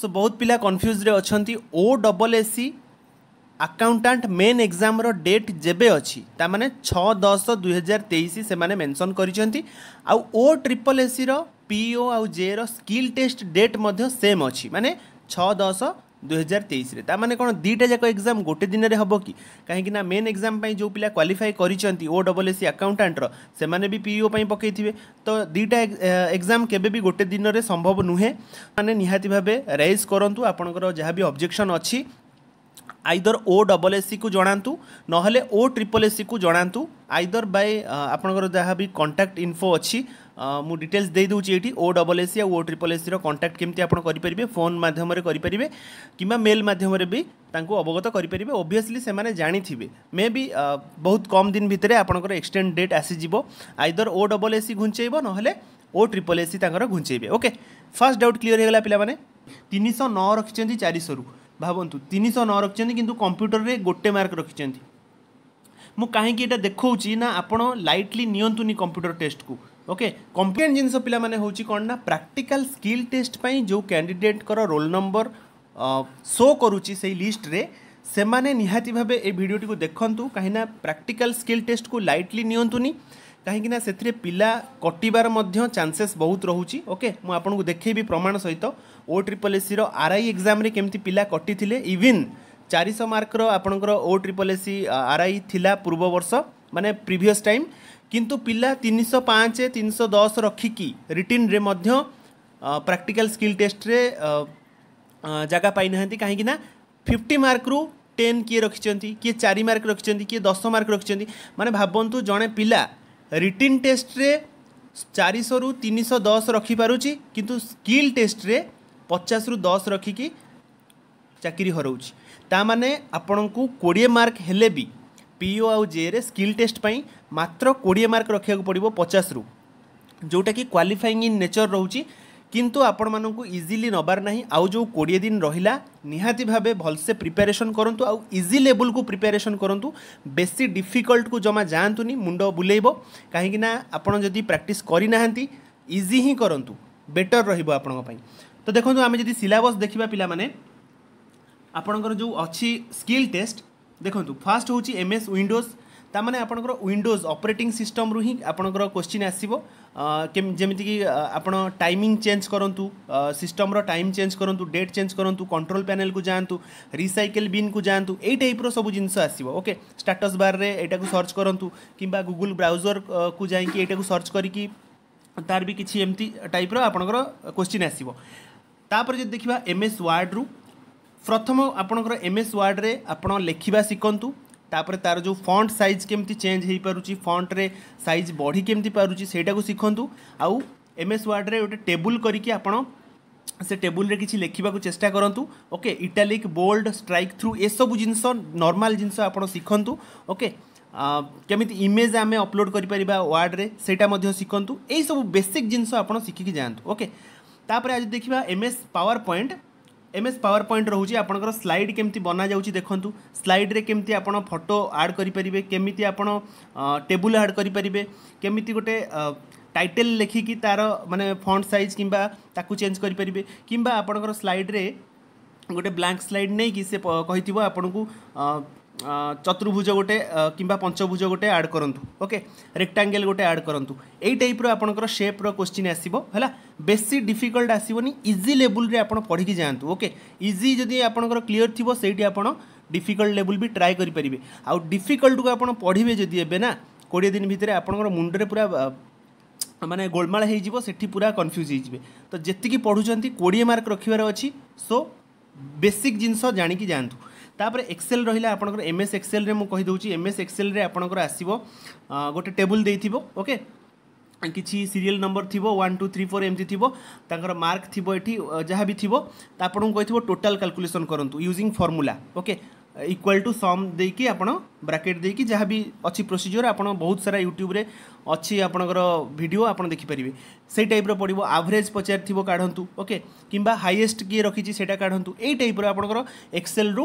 show ବହୁତ ପିଲା কনফ্ୟୁଜ୍ରେ ଅଛନ୍ତି O double A C accountant main ଏକ୍ଜାମ୍ର ଡେଟ୍ ଯେବେ ଅଛି ତାମାନେ ଛଅ ଦଶ ଦୁଇହଜାର ତେଇଶ ସେମାନେ ମେନସନ୍ କରିଛନ୍ତି ଆଉ ଓ ଟ୍ରିପଲ୍ ଏସିର ପିଓ ଆଉ ଜେର ସ୍କିଲ୍ ଟେଷ୍ଟ ଡେଟ୍ ମଧ୍ୟ ସେମ୍ ଅଛି ମାନେ ଛଅ ଦଶ ଦୁଇହଜାର ତେଇଶରେ ତା ମାନେ କ'ଣ ଦୁଇଟା ଯାକ ଏକ୍ଜାମ୍ ଗୋଟେ ଦିନରେ ହେବ କି କାହିଁକି ନା ମେନ୍ ଏକ୍ଜାମ୍ ପାଇଁ ଯେଉଁ ପିଲା କ୍ୱାଲିଫାଏ କରିଛନ୍ତି ଓ ଡବଲ୍ ଏସ୍ ସି ଆକାଉଣ୍ଟାଣ୍ଟର ସେମାନେ ବି ପିଇଓ ପାଇଁ ପକାଇଥିବେ ତ ଦୁଇଟା ଏକ୍ଜାମ୍ କେବେ ବି ଗୋଟେ ଦିନରେ ସମ୍ଭବ ନୁହେଁ ମାନେ ନିହାତି ଭାବେ ରାଇଜ୍ କରନ୍ତୁ ଆପଣଙ୍କର ଯାହା ବି ଅବଜେକ୍ସନ୍ ଅଛି ଆଇଦର ଓ ଡବଲ୍ ଏସ୍ ଜଣାନ୍ତୁ ନହେଲେ ଓ ଟ୍ରିପଲ୍ ଏସ୍ ଜଣାନ୍ତୁ ଆଇଦର ବାଇ ଆପଣଙ୍କର ଯାହା ବି କଣ୍ଟାକ୍ଟ ଇନଫୋ ଅଛି ମୁଁ ଡିଟେଲ୍ସ ଦେଇଦେଉଛି ଏଇଠି ଓ ଡବଲ୍ ଏସ୍ ଆଉ ଓ ଟ୍ରିପଲ୍ ଏସ୍ର କଣ୍ଟାକ୍ଟ କେମିତି ଆପଣ କରିପାରିବେ ଫୋନ୍ ମାଧ୍ୟମରେ କରିପାରିବେ କିମ୍ବା ମେଲ୍ ମାଧ୍ୟମରେ ବି ତାଙ୍କୁ ଅବଗତ କରିପାରିବେ ଓଭିଅସ୍ଲି ସେମାନେ ଜାଣିଥିବେ ମେ ବି ବହୁତ କମ୍ ଦିନ ଭିତରେ ଆପଣଙ୍କର ଏକ୍ସଟେଣ୍ଡ ଡେଟ୍ ଆସିଯିବ ଆଇଦର ଓ ଡବଲ୍ ଏସ୍ ଘୁଞ୍ଚେଇବ ନହେଲେ ଓ ଟ୍ରିପଲ୍ ଏସ୍ ତାଙ୍କର ଘୁଞ୍ଚେଇବେ ଓକେ ଫାର୍ଷ୍ଟ ଡାଉଟ୍ କ୍ଲିଅର୍ ହେଇଗଲା ପିଲାମାନେ ତିନିଶହ ନଅ ରଖିଛନ୍ତି ଚାରିଶହରୁ ଭାବନ୍ତୁ ତିନିଶହ ନଅ ରଖିଛନ୍ତି କିନ୍ତୁ କମ୍ପ୍ୟୁଟରରେ ଗୋଟେ ମାର୍କ ରଖିଛନ୍ତି ମୁଁ କାହିଁକି ଏଇଟା ଦେଖାଉଛି ନା ଆପଣ ଲାଇଟଲି ନିଅନ୍ତୁନି କମ୍ପ୍ୟୁଟର ଟେଷ୍ଟକୁ ओके कम्पिटेन्ट जिनिष ପିଲାମାନେ ହେଉଛି କ'ଣ ନା ପ୍ରାକ୍ଟିକାଲ ସ୍କିଲ୍ ଟେଷ୍ଟ ପାଇଁ ଯେଉଁ କ୍ୟାଣ୍ଡିଡେଟ୍ଙ୍କର ରୋଲ୍ ନମ୍ବର ଶୋ କରୁଛି ସେଇ ଲିଷ୍ଟରେ ସେମାନେ ନିହାତି ଭାବେ ଏ ଭିଡ଼ିଓଟିକୁ ଦେଖନ୍ତୁ କାହିଁକିନା ପ୍ରାକ୍ଟିକାଲ ସ୍କିଲ୍ ଟେଷ୍ଟକୁ ଲାଇଟଲି ନିଅନ୍ତୁନି କାହିଁକିନା ସେଥିରେ ପିଲା କଟିବାର ମଧ୍ୟ ଚାନ୍ସେସ୍ ବହୁତ ରହୁଛି ଓକେ ମୁଁ ଆପଣଙ୍କୁ ଦେଖେଇବି ପ୍ରମାଣ ସହିତ ଓ ଟ୍ରିପଲ୍ ଏସିର ଆର୍ ଆଇ ଏକ୍ଜାମ୍ରେ କେମିତି ପିଲା କଟିଥିଲେ ଇଭିନ୍ ଚାରିଶହ ମାର୍କର ଆପଣଙ୍କର O triple SC R I ଥିଲା ପୂର୍ବ ବର୍ଷ ମାନେ ପ୍ରିଭିୟସ୍ ଟାଇମ୍ କିନ୍ତୁ ପିଲା ତିନିଶହ ପାଞ୍ଚ ତିନିଶହ ଦଶ ରଖିକି ରିଟିନ୍ରେ ମଧ୍ୟ ପ୍ରାକ୍ଟିକାଲ୍ ସ୍କିଲ୍ ଟେଷ୍ଟରେ ଜାଗା ପାଇନାହାନ୍ତି କାହିଁକି ନା ଫିଫ୍ଟି ମାର୍କରୁ ଟେନ୍ କିଏ ରଖିଛନ୍ତି କିଏ ଚାରି ମାର୍କ ରଖିଛନ୍ତି କିଏ ଦଶ ମାର୍କ ରଖିଛନ୍ତି ମାନେ ଭାବନ୍ତୁ ଜଣେ ପିଲା ରିଟିନ୍ ଟେଷ୍ଟରେ ଚାରିଶହରୁ ତିନିଶହ ଦଶ ରଖିପାରୁଛି କିନ୍ତୁ ସ୍କିଲ୍ ଟେଷ୍ଟରେ ପଚାଶରୁ ଦଶ ରଖିକି ଚାକିରି ହରାଉଛି ତା ମାନେ ଆପଣଙ୍କୁ କୋଡ଼ିଏ ମାର୍କ ହେଲେ ବି ପିଓ ଆଉ ଜେରେ ସ୍କିଲ୍ ଟେଷ୍ଟ ପାଇଁ ମାତ୍ର କୋଡ଼ିଏ ମାର୍କ ରଖିବାକୁ ପଡ଼ିବ ପଚାଶରୁ ଯେଉଁଟାକି କ୍ୱାଲିଫାଇଂ ଇନ୍ ନେଚର୍ ରହୁଛି କିନ୍ତୁ ଆପଣମାନଙ୍କୁ ଇଜିଲି ନେବାର ନାହିଁ ଆଉ ଯେଉଁ କୋଡ଼ିଏ ଦିନ ରହିଲା ନିହାତି ଭାବେ ଭଲସେ ପ୍ରିପାରେସନ୍ କରନ୍ତୁ ଆଉ ଇଜି ଲେବୁଲ୍କୁ ପ୍ରିପାରେସନ୍ କରନ୍ତୁ ବେଶୀ ଡିଫିକଲ୍ଟକୁ ଜମା ଯାଆନ୍ତୁନି ମୁଣ୍ଡ ବୁଲେଇବ କାହିଁକିନା ଆପଣ ଯଦି ପ୍ରାକ୍ଟିସ୍ କରିନାହାନ୍ତି ଇଜି ହିଁ କରନ୍ତୁ ବେଟର୍ ରହିବ ଆପଣଙ୍କ ପାଇଁ ତ ଦେଖନ୍ତୁ ଆମେ ଯଦି ସିଲାବସ୍ ଦେଖିବା ପିଲାମାନେ ଆପଣଙ୍କର ଯେଉଁ ଅଛି ସ୍କିଲ୍ ଟେଷ୍ଟ ଦେଖନ୍ତୁ ଫାର୍ଷ୍ଟ ହେଉଛି ଏମ୍ ଏସ୍ ୱିଣ୍ଡୋଜ୍ ତାମାନେ ଆପଣଙ୍କର ୱିଣ୍ଡୋଜ୍ ଅପରେଟିଂ ସିଷ୍ଟମ୍ରୁ ହିଁ ଆପଣଙ୍କର କୋଶ୍ଚିନ୍ ଆସିବ ଯେମିତିକି ଆପଣ ଟାଇମିଂ ଚେଞ୍ଜ କରନ୍ତୁ ସିଷ୍ଟମ୍ର ଟାଇମ୍ ଚେଞ୍ଜ କରନ୍ତୁ ଡେଟ୍ ଚେଞ୍ଜ କରନ୍ତୁ କଣ୍ଟ୍ରୋଲ ପ୍ୟାନେଲ୍କୁ ଯାଆନ୍ତୁ ରିସାଇକେଲ୍ ବିନ୍କୁ ଯାଆନ୍ତୁ ଏଇ ଟାଇପ୍ର ସବୁ ଜିନିଷ ଆସିବ ଓକେ ଷ୍ଟାଟସ୍ ବାର୍ରେ ଏଇଟାକୁ ସର୍ଚ୍ଚ କରନ୍ତୁ କିମ୍ବା ଗୁଗୁଲ୍ ବ୍ରାଉଜର୍କୁ ଯାଇକି ଏଇଟାକୁ ସର୍ଚ୍ଚ କରିକି ତାର ବି କିଛି ଏମିତି ଟାଇପ୍ର ଆପଣଙ୍କର କୋଶ୍ଚିନ୍ ଆସିବ ତାପରେ ଯଦି ଦେଖିବା ଏମ୍ ଏସ୍ ୱାର୍ଡ଼ରୁ ପ୍ରଥମ ଆପଣଙ୍କର ଏମ୍ ଏସ୍ ୱାର୍ଡ଼ରେ ଆପଣ ଲେଖିବା ଶିଖନ୍ତୁ ତାପରେ ତା'ର ଯେଉଁ ଫଣ୍ଟ ସାଇଜ୍ କେମିତି ଚେଞ୍ଜ ହୋଇପାରୁଛି ଫଣ୍ଟରେ ସାଇଜ୍ ବଢ଼ି କେମିତି ପାରୁଛି ସେଇଟାକୁ ଶିଖନ୍ତୁ ଆଉ ଏମ୍ ଏସ୍ ୱାର୍ଡ଼ରେ ଗୋଟେ ଟେବୁଲ୍ କରିକି ଆପଣ ସେ ଟେବୁଲ୍ରେ କିଛି ଲେଖିବାକୁ ଚେଷ୍ଟା କରନ୍ତୁ okay italic bold strike through ଏସବୁ ଜିନିଷ ନର୍ମାଲ୍ ଜିନିଷ ଆପଣ ଶିଖନ୍ତୁ ଓକେ କେମିତି ଇମେଜ୍ ଆମେ ଅପଲୋଡ଼ କରିପାରିବା ୱାର୍ଡ଼ରେ ସେଇଟା ମଧ୍ୟ ଶିଖନ୍ତୁ ଏଇସବୁ ବେସିକ୍ ଜିନିଷ ଆପଣ ଶିଖିକି ଯାଆନ୍ତୁ ଓକେ ତାପରେ ଆଜି ଦେଖିବା M S PowerPoint M S PowerPoint रोचे आपंकर स्लाइड केमती बनाऊ देखूँ स्लाइड्रे केमती आप फटो आड करेंगे केमी आप टेबुल आड करें केमी गोटे टाइटल लेखिकी तार मानने फंड सैज कि चेज करें कि आपंकर स्लाइड्रे गोटे ब्लांक स्लाइड नहीं कि से आपको চতুর্ভুজ গোটে কিংবা পঞ্চভুজ গোটে আড করতু ওকে রেক্টাঙ্গেল গোটে আড করতু এই টাইপ্র আপনার সেপ্র কোশ্চিন আসব হল বেশি ডিফিকল্ট আসবনি ইজি লেভেলরে আপনার পড়ি যাতে ওকে ইজি যদি আপনার ক্লিয়ার থাকবে সেইটি আপনার ডিফিকল্ট লেভেল বি ট্রাই করে পারে আফিকল্টকে আপনার পড়বে যদি এবে না কোড়িয়ে দিন ভিতরে আপনার মুন্ডরে পুরা মানে গোলমাল হয়ে যাব সেটি পুরা কনফ্ୟୁଜ୍ ହେଇଯିବେ ତ ଯେତିକି ପଢ଼ୁଛନ୍ତି କୋଡ଼ିଏ ମାର୍କ ରଖିବାର ଅଛି ସୋ ବେସିକ୍ ଜିନିଷ ଜାଣିକି ଯାଆନ୍ତୁ ତାପରେ ଏକ୍ସେଲ୍ ରହିଲା ଆପଣଙ୍କର ଏମ୍ ଏସ୍ ଏକ୍ସେଲ୍ରେ ମୁଁ କହିଦେଉଛି ଏମ୍ ଏସ୍ ଏକ୍ସେଲ୍ରେ ଆପଣଙ୍କର ଆସିବ ଗୋଟେ ଟେବୁଲ୍ ଦେଇଥିବ ଓକେ କିଛି ସିରିଏଲ୍ ନମ୍ବର ଥିବ ୱାନ୍ ଟୁ ଥ୍ରୀ ଫୋର୍ ଏମିତି ଥିବ ତାଙ୍କର ମାର୍କ ଥିବ ଏଠି ଯାହା ବି ଥିବ ଆପଣଙ୍କୁ କହିଥିବ ଟୋଟାଲ୍ କାଲକୁଲେସନ୍ କରନ୍ତୁ using formula okay equal to sum ଦେଇକି ଆପଣ ବ୍ରାକେଟ୍ ଦେଇକି ଯାହା ବି ଅଛି ପ୍ରୋସିଜିଓର ଆପଣ ବହୁତ ସାରା ୟୁଟ୍ୟୁବରେ ଅଛି ଆପଣଙ୍କର ଭିଡ଼ିଓ ଆପଣ ଦେଖିପାରିବେ ସେଇ ଟାଇପ୍ର ପଡ଼ିବ ଆଭରେଜ୍ ପଚାରିଥିବ କାଢ଼ନ୍ତୁ ଓକେ କିମ୍ବା ହାଇଏଷ୍ଟ କିଏ ରଖିଛି ସେଇଟା କାଢ଼ନ୍ତୁ ଏଇ ଟାଇପ୍ର ଆପଣଙ୍କର ଏକ୍ସେଲ୍ରୁ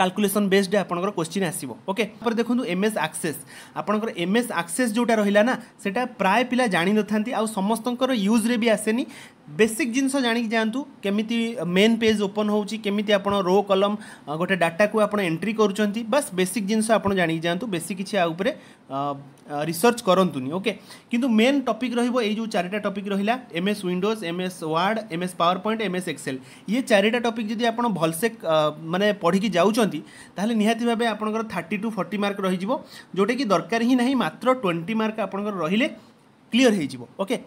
কালকুলেসন বেসড আপনার কোশ্চিন আসব ওকে তারপরে দেখুন এম এস আকসেস আপনার এম এস আকসেস যেটা রহলা না সেটা প্রায় পিলা জাঁ নথাতে আস্ত ইউজ্রে বি আসেনি बेसिक जिन जाणी जातु केमी मेन पेज ओपन होमी आप रो कलम गोटे डाटा को आप एंट्री कर बस बेसिक जिन जाणी जातु बेसी किसी आ रिसर्च करूनी ओके किंतु मेन टपिक रही जो चारिटा टपिक रहा M S Windows M S Word M S PowerPoint M S Excel ये चारिटा टपिक जब आप भलसे मानते पढ़ी जाऊँगी ताहले भाव आपंकर थर्टी टू फोर्टी मार्क रही जोटा कि दरकार ही ना मात्र ट्वेंटी मार्क आप रे क्लीयर होके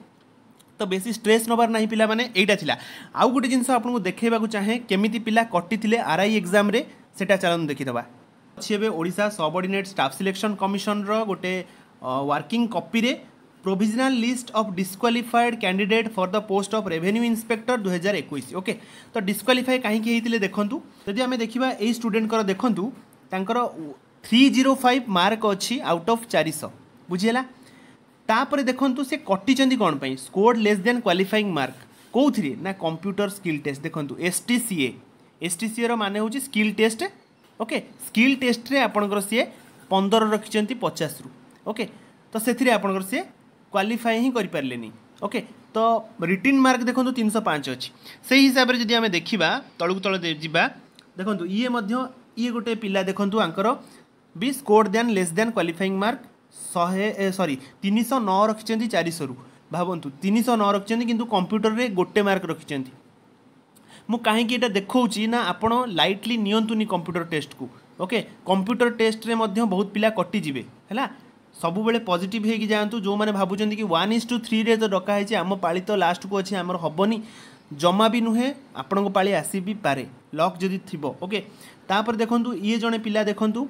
ତ ବେଶୀ ଷ୍ଟ୍ରେସ୍ ନେବାର ନାହିଁ ପିଲାମାନେ ଏଇଟା ଥିଲା ଆଉ ଗୋଟେ ଜିନିଷ ଆପଣଙ୍କୁ ଦେଖାଇବାକୁ ଚାହେଁ କେମିତି ପିଲା କଟିଥିଲେ ଆର୍ ଆଇ ଏକ୍ଜାମ୍ରେ ସେଇଟା ଚାଲନ୍ତୁ ଦେଖିଦେବା ଅଛି ଏବେ ଓଡ଼ିଶା ସବର୍ଡ଼ିନେଟ୍ ଷ୍ଟାଫ୍ ସିଲେକ୍ସନ୍ କମିଶନ୍ର ଗୋଟେ ୱାର୍କିଂ କପିରେ provisional list of disqualified candidate for the post of revenue inspector दुई हजार एक ओके तो डिस्क्वालीफाए कहीं देखूँ जदि आम देखा यही स्टूडेंटर देखूँ थ्री जीरो फाइव मार्क अच्छी आउट अफ चारिश बुझीला ତାପରେ ଦେଖନ୍ତୁ ସେ କଟିଛନ୍ତି କ'ଣ ପାଇଁ ସ୍କୋର୍ଡ ଲେସ୍ ଦେନ୍ କ୍ୱାଲିଫାଇଂ ମାର୍କ କେଉଁଥିରେ ନା କମ୍ପ୍ୟୁଟର ସ୍କିଲ୍ ଟେଷ୍ଟ ଦେଖନ୍ତୁ ଏସ୍ ଟି ସିଏ ଏସ୍ ଟି ସିଏର ମାନେ ହେଉଛି ସ୍କିଲ୍ ଟେଷ୍ଟ ଓକେ ସ୍କିଲ୍ ଟେଷ୍ଟରେ ଆପଣଙ୍କର ସିଏ ପନ୍ଦର ରଖିଛନ୍ତି ପଚାଶରୁ ଓକେ ତ ସେଥିରେ ଆପଣଙ୍କର ସିଏ କ୍ୱାଲିଫାଏ ହିଁ କରିପାରିଲେନି ଓକେ ତ ରିଟିନ୍ ମାର୍କ ଦେଖନ୍ତୁ ତିନିଶହ ପାଞ୍ଚ ଅଛି ସେଇ ହିସାବରେ ଯଦି ଆମେ ଦେଖିବା ତଳକୁ ତଳ ଯିବା ଦେଖନ୍ତୁ ଇଏ ମଧ୍ୟ ଇଏ ଗୋଟେ ପିଲା ଦେଖନ୍ତୁ ଆଙ୍କର ବି ସ୍କୋର ଦେନ୍ ଲେସ୍ ଦେନ୍ କ୍ୱାଲିଫାଇଂ ମାର୍କ ଶହେ ଏ ସରି ତିନିଶହ ନଅ ରଖିଛନ୍ତି ଚାରିଶହରୁ ଭାବନ୍ତୁ ତିନିଶହ ନଅ ରଖିଛନ୍ତି କିନ୍ତୁ କମ୍ପ୍ୟୁଟରରେ ଗୋଟେ ମାର୍କ ରଖିଛନ୍ତି ମୁଁ କାହିଁକି ଏଇଟା ଦେଖାଉଛି ନା ଆପଣ ଲାଇଟଲି ନିଅନ୍ତୁନି କମ୍ପ୍ୟୁଟର ଟେଷ୍ଟକୁ ଓକେ କମ୍ପ୍ୟୁଟର ଟେଷ୍ଟରେ ମଧ୍ୟ ବହୁତ ପିଲା କଟିଯିବେ ହେଲା ସବୁବେଳେ ପଜିଟିଭ୍ ହେଇକି ଯାଆନ୍ତୁ ଯେଉଁମାନେ ଭାବୁଛନ୍ତି କି ୱାନ୍ ଇଞ୍ଚ ଟୁ ଥ୍ରୀରେ ତ ଡକା ହେଇଛି ଆମ ପାଳି ତ ଲାଷ୍ଟକୁ ଅଛି ଆମର ହେବନି ଜମା ବି ନୁହେଁ ଆପଣଙ୍କ ପାଳି ଆସି ବି ପାରେ ଲକ୍ ଯଦି ଥିବ ଓକେ ତାପରେ ଦେଖନ୍ତୁ ଇଏ ଜଣେ ପିଲା ଦେଖନ୍ତୁ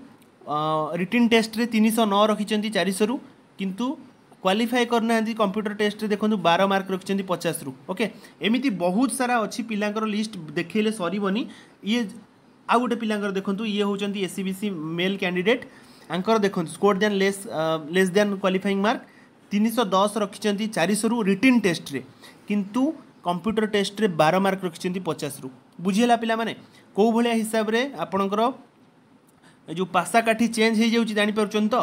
ରିଟିନ୍ ଟେଷ୍ଟରେ ତିନିଶହ ନଅ ରଖିଛନ୍ତି ଚାରିଶହରୁ କିନ୍ତୁ କ୍ୱାଲିଫାଏ କରିନାହାନ୍ତି କମ୍ପ୍ୟୁଟର ଟେଷ୍ଟରେ ଦେଖନ୍ତୁ ବାର ମାର୍କ ରଖିଛନ୍ତି ପଚାଶରୁ ଓକେ ଏମିତି ବହୁତ ସାରା ଅଛି ପିଲାଙ୍କର ଲିଷ୍ଟ ଦେଖେଇଲେ ସରିବନି ଇଏ ଆଉ ଗୋଟେ ପିଲାଙ୍କର ଦେଖନ୍ତୁ ଇଏ ହେଉଛନ୍ତି S C B C male candidate ଆଙ୍କର ଦେଖନ୍ତୁ score than less less than qualifying mark ତିନିଶହ ଦଶ ରଖିଛନ୍ତି ଚାରିଶହରୁ ରିଟିନ୍ ଟେଷ୍ଟରେ କିନ୍ତୁ କମ୍ପ୍ୟୁଟର ଟେଷ୍ଟରେ ବାର ମାର୍କ ରଖିଛନ୍ତି ପଚାଶରୁ ବୁଝିହେଲା ପିଲାମାନେ କେଉଁ ଭଳିଆ ହିସାବରେ ଆପଣଙ୍କର ଯେଉଁ ପାଶାକାଠି ଚେଞ୍ଜ ହେଇଯାଉଛି ଜାଣିପାରୁଛନ୍ତି ତ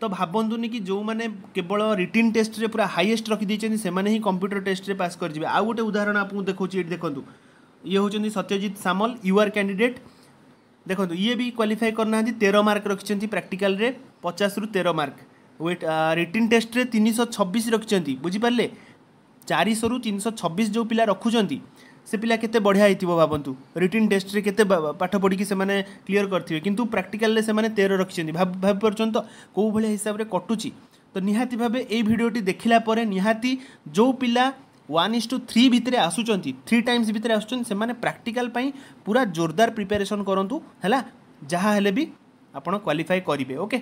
ତ ଭାବନ୍ତୁନି କି ଯେଉଁମାନେ କେବଳ ରିଟିନ୍ ଟେଷ୍ଟରେ ପୁରା ହାଇଏଷ୍ଟ ରଖିଦେଇଛନ୍ତି ସେମାନେ ହିଁ କମ୍ପ୍ୟୁଟର ଟେଷ୍ଟରେ ପାସ୍ କରିଯିବେ ଆଉ ଗୋଟେ ଉଦାହରଣ ଆପଣଙ୍କୁ ଦେଖାଉଛି ଏଇଠି ଦେଖନ୍ତୁ ଇଏ ହେଉଛନ୍ତି ସତ୍ୟଜିତ ସାମଲ ୟୁଆର୍ କ୍ୟାଣ୍ଡିଡେଟ୍ ଦେଖନ୍ତୁ ଇଏ ବି କ୍ୱାଲିଫାଏ କରୁନାହାନ୍ତି ତେର ମାର୍କ ରଖିଛନ୍ତି ପ୍ରାକ୍ଟିକାଲରେ ପଚାଶରୁ ତେର ମାର୍କ ୱେଟ୍ ରିଟିନ୍ ଟେଷ୍ଟରେ ତିନିଶହ ଛବିଶ ରଖିଛନ୍ତି ବୁଝିପାରିଲେ ଚାରିଶହରୁ ତିନିଶହ ଛବିଶ ଯେଉଁ ପିଲା ରଖୁଛନ୍ତି ସେ ପିଲା କେତେ ବଢ଼ିଆ ହେଇଥିବ ଭାବନ୍ତୁ ରିଟିନ୍ ଟେଷ୍ଟରେ କେତେ ପାଠ ପଢ଼ିକି ସେମାନେ କ୍ଲିଅର୍ କରିଥିବେ କିନ୍ତୁ ପ୍ରାକ୍ଟିକାଲରେ ସେମାନେ ତେର ରଖିଛନ୍ତି ଭାବିପାରୁଛନ୍ତି ତ କେଉଁ ଭଳିଆ ହିସାବରେ କଟୁଛି ତ ନିହାତି ଭାବେ ଏଇ ଭିଡ଼ିଓଟି ଦେଖିଲା ପରେ ନିହାତି ଯେଉଁ ପିଲା ୱାନ୍ ইস টু থ্রি ভিতরে আসুচান থ্রি টাইমস ভিতরে আসুচান সে প্রাকটিকাল পুরা জোরদার প্রিপারেসন করতু হ্যাঁ যা হলে বি আপনার কোয়ালিফাই করবে ওকে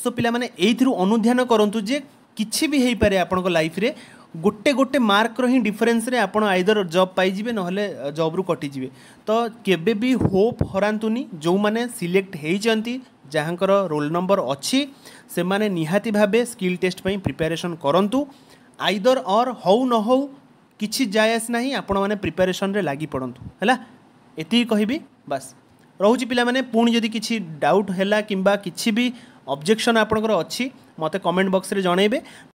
সো পিলা মানে এইথর অনুধ্যান করতু যে কিছু বি হয়ে পড়ে আপনার ଗୋଟେ ଗୋଟେ ମାର୍କର ହିଁ ଡିଫରେନ୍ସରେ ଆପଣ ଆଇଦର ଜବ୍ ପାଇଯିବେ ନହେଲେ ଜବ୍ରୁ କଟିଯିବେ ତ କେବେ ବି ହୋପ୍ ହରାନ୍ତୁନି ଯେଉଁମାନେ ସିଲେକ୍ଟ ହେଇଛନ୍ତି ଯାହାଙ୍କର ରୋଲ୍ ନମ୍ବର ଅଛି ସେମାନେ ନିହାତି ଭାବେ ସ୍କିଲ୍ ଟେଷ୍ଟ ପାଇଁ ପ୍ରିପାରେସନ୍ କରନ୍ତୁ ଆଇଦର ଅର୍ ହଉ ନ ହଉ କିଛି ଯାଏ ଆସି ନାହିଁ ଆପଣମାନେ ପ୍ରିପାରେସନ୍ରେ ଲାଗି ପଡ଼ନ୍ତୁ ହେଲା ଏତିକି କହିବି ବାସ୍ ରହୁଛି ପିଲାମାନେ ପୁଣି ଯଦି କିଛି ଡାଉଟ୍ ହେଲା କିମ୍ବା କିଛି ବି ଅବଜେକ୍ସନ୍ ଆପଣଙ୍କର ଅଛି ମୋତେ କମେଣ୍ଟ ବକ୍ସରେ ଜଣାଇବେ